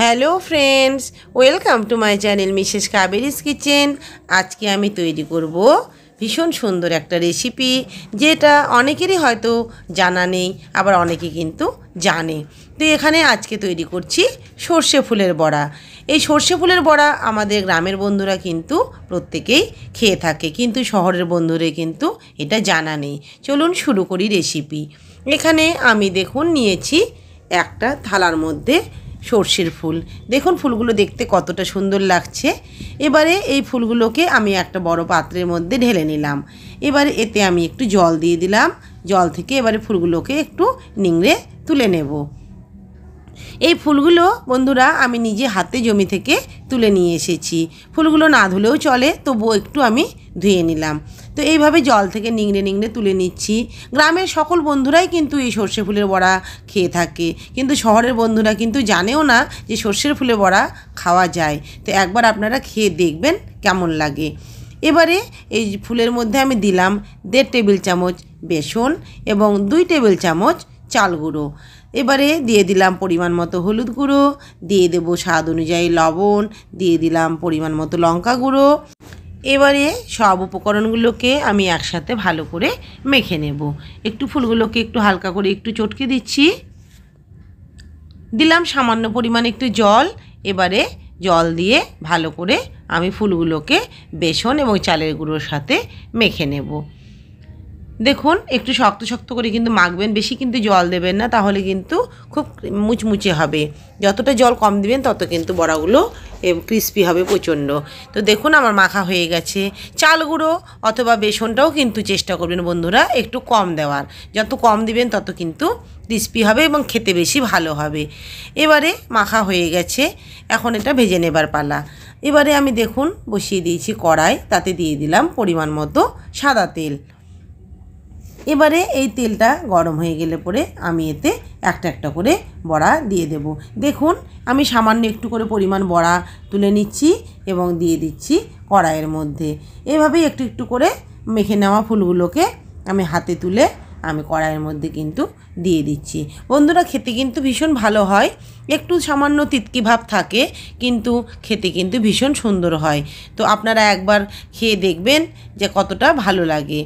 hello friends welcome to my channel Mrs Kaberi's kitchen আজকে আমি তৈরি করব ভীষণ সুন্দর একটা রেসিপি যেটা অনেকেরই হয়তো জানা নেই আবার অনেকে কিন্তু জানে তো এখানে আজকে তৈরি করছি সর্ষে ফুলের বড়া এই সর্ষে ফুলের বড়া আমাদের গ্রামের বন্ধুরা কিন্তু প্রত্যেকেই খেয়ে থাকে কিন্তু শহরের বন্ধুরা কিন্তু এটা জানা নেই চলুন শুরু করি রেসিপি এখানে আমি দেখুন নিয়েছি একটা থালার মধ্যে সর্ষের ফুল দেখুন ফুলগুলো দেখতে কতটা সুন্দর লাগছে এবারে এই ফুলগুলোকে আমি একটা বড় পাত্রের মধ্যে ঢেলে নিলাম এবারে এতে আমি একটু জল দিয়ে দিলাম জল থেকে এবারে ফুলগুলোকে একটু নিংড়ে তুলে নেবো এই ফুলগুলো বন্ধুরা আমি নিজে হাতে জমি থেকে তুলে নিয়ে এসেছি ফুলগুলো না ধুলেও চলে তবুও একটু আমি ধুয়ে নিলাম তো এইভাবে জল থেকে নিংড়ে নিংড়ে তুলে নিচ্ছি গ্রামের সকল বন্ধুরাই কিন্তু এই সর্ষে ফুলের বড়া খেয়ে থাকে কিন্তু শহরের বন্ধুরা কিন্তু জানেও না যে সর্ষের ফুলের বড়া খাওয়া যায় তো একবার আপনারা খেয়ে দেখবেন কেমন লাগে এবারে এই ফুলের মধ্যে আমি দিলাম দেড় টেবিল চামচ বেসন এবং দুই টেবিল চামচ চাল গুঁড়ো এবারে দিয়ে দিলাম পরিমাণ মতো হলুদ গুঁড়ো দিয়ে দেব স্বাদ অনুযায়ী লবণ দিয়ে দিলাম পরিমাণ মতো লঙ্কা গুঁড়ো এবারে সব উপকরণগুলোকে আমি একসাথে ভালো করে মেখে নেব একটু ফুলগুলোকে একটু হালকা করে একটু চটকে দিচ্ছি দিলাম সামান্য পরিমাণ একটু জল এবারে জল দিয়ে ভালো করে আমি ফুলগুলোকে বেসন এবং চালের গুঁড়োর সাথে মেখে নেব দেখুন একটু শক্ত শক্ত করে কিন্তু মাখবেন বেশি কিন্তু জল দেবেন না তাহলে কিন্তু খুব মুচমুচে হবে যতটা জল কম দিবেন তত কিন্তু বড়াগুলো ক্রিস্পি হবে প্রচণ্ড তো দেখুন আমার মাখা হয়ে গেছে চাল গুঁড়ো অথবা বেসনটাও কিন্তু চেষ্টা করবেন বন্ধুরা একটু কম দেওয়ার যত কম দিবেন তত কিন্তু ক্রিস্পি হবে এবং খেতে বেশি ভালো হবে এবারে মাখা হয়ে গেছে এখন এটা ভেজে নেবার পালা এবারে আমি দেখুন বসিয়ে দিয়েছি কড়াই তাতে দিয়ে দিলাম পরিমাণ মতো সাদা তেল এবারে এই তেলটা গরম হয়ে গেলে পরে আমি এতে একটা একটা করে বড়া দিয়ে দেব দেখুন আমি সামান্য একটু করে পরিমাণ বড়া তুলে নিচ্ছি এবং দিয়ে দিচ্ছি কড়াইয়ের মধ্যে এভাবেই একটু একটু করে মেখে নেওয়া ফুলগুলোকে আমি হাতে তুলে আমি কড়াইয়ের মধ্যে কিন্তু দিয়ে দিচ্ছি বন্ধুরা খেতে কিন্তু ভীষণ ভালো হয় একটু সামান্য তিতকি ভাব থাকে কিন্তু খেতে কিন্তু ভীষণ সুন্দর হয় তো আপনারা একবার খেয়ে দেখবেন যে কতটা ভালো লাগে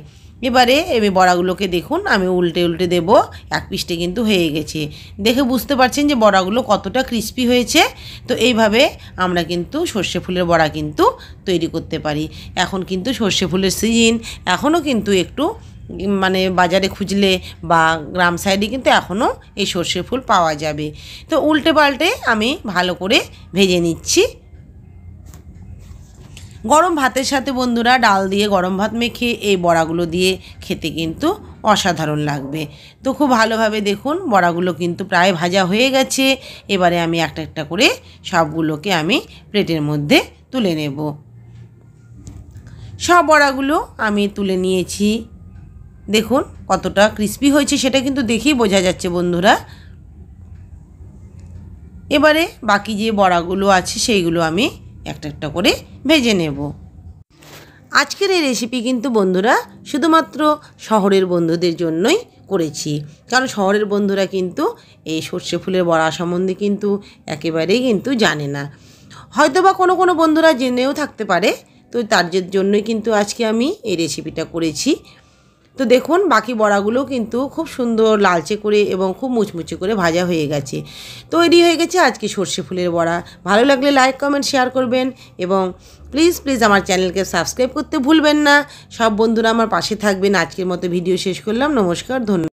এবারে আমি বড়াগুলোকে দেখুন আমি উল্টে উল্টে দেব এক পিসটে কিন্তু হয়ে গেছে দেখে বুঝতে পারছেন যে বড়াগুলো কতটা ক্রিস্পি হয়েছে তো এইভাবে আমরা কিন্তু সর্ষে ফুলের বড়া কিন্তু তৈরি করতে পারি এখন কিন্তু সর্ষে ফুলের সিজন এখনও কিন্তু একটু মানে বাজারে খুঁজলে বা গ্রাম সাইডে কিন্তু এখনও এই সর্ষে ফুল পাওয়া যাবে তো উল্টে পাল্টে আমি ভালো করে ভেজে নিচ্ছি গরম ভাতের সাথে বন্ধুরা ডাল দিয়ে গরম ভাত মেখে এই বড়াগুলো দিয়ে খেতে কিন্তু অসাধারণ লাগবে তো খুব ভালোভাবে দেখুন বড়াগুলো কিন্তু প্রায় ভাজা হয়ে গেছে এবারে আমি একটা একটা করে সবগুলোকে আমি প্লেটের মধ্যে তুলে নেব সব বড়াগুলো আমি তুলে নিয়েছি দেখুন কতটা ক্রিস্পি হয়েছে সেটা কিন্তু দেখেই বোঝা যাচ্ছে বন্ধুরা এবারে বাকি যে বড়াগুলো আছে সেইগুলো আমি একটা একটা করে ভেজে নেব আজকের এই রেসিপি কিন্তু বন্ধুরা শুধুমাত্র শহরের বন্ধুদের জন্যই করেছি কারণ শহরের বন্ধুরা কিন্তু এই সর্ষে ফুলের বড়া সম্বন্ধে কিন্তু একেবারেই কিন্তু জানে না হয়তো বা কোনো কোনো বন্ধুরা জেনেও থাকতে পারে তো তার জন্যই কিন্তু আজকে আমি এই রেসিপিটা করেছি তো দেখুন বাকি বড়াগুলো কিন্তু খুব সুন্দর লালচে করে এবং খুব মুচমুচে করে ভাজা হয়ে গেছে তৈরি হয়ে গেছে আজকে সর্ষে ফুলের বড়া ভালো লাগলে লাইক কমেন্ট শেয়ার করবেন এবং প্লিজ প্লিজ আমার চ্যানেলকে সাবস্ক্রাইব করতে ভুলবেন না সব বন্ধুরা আমার পাশে থাকবেন আজকের মতো ভিডিও শেষ করলাম নমস্কার ধন্যবাদ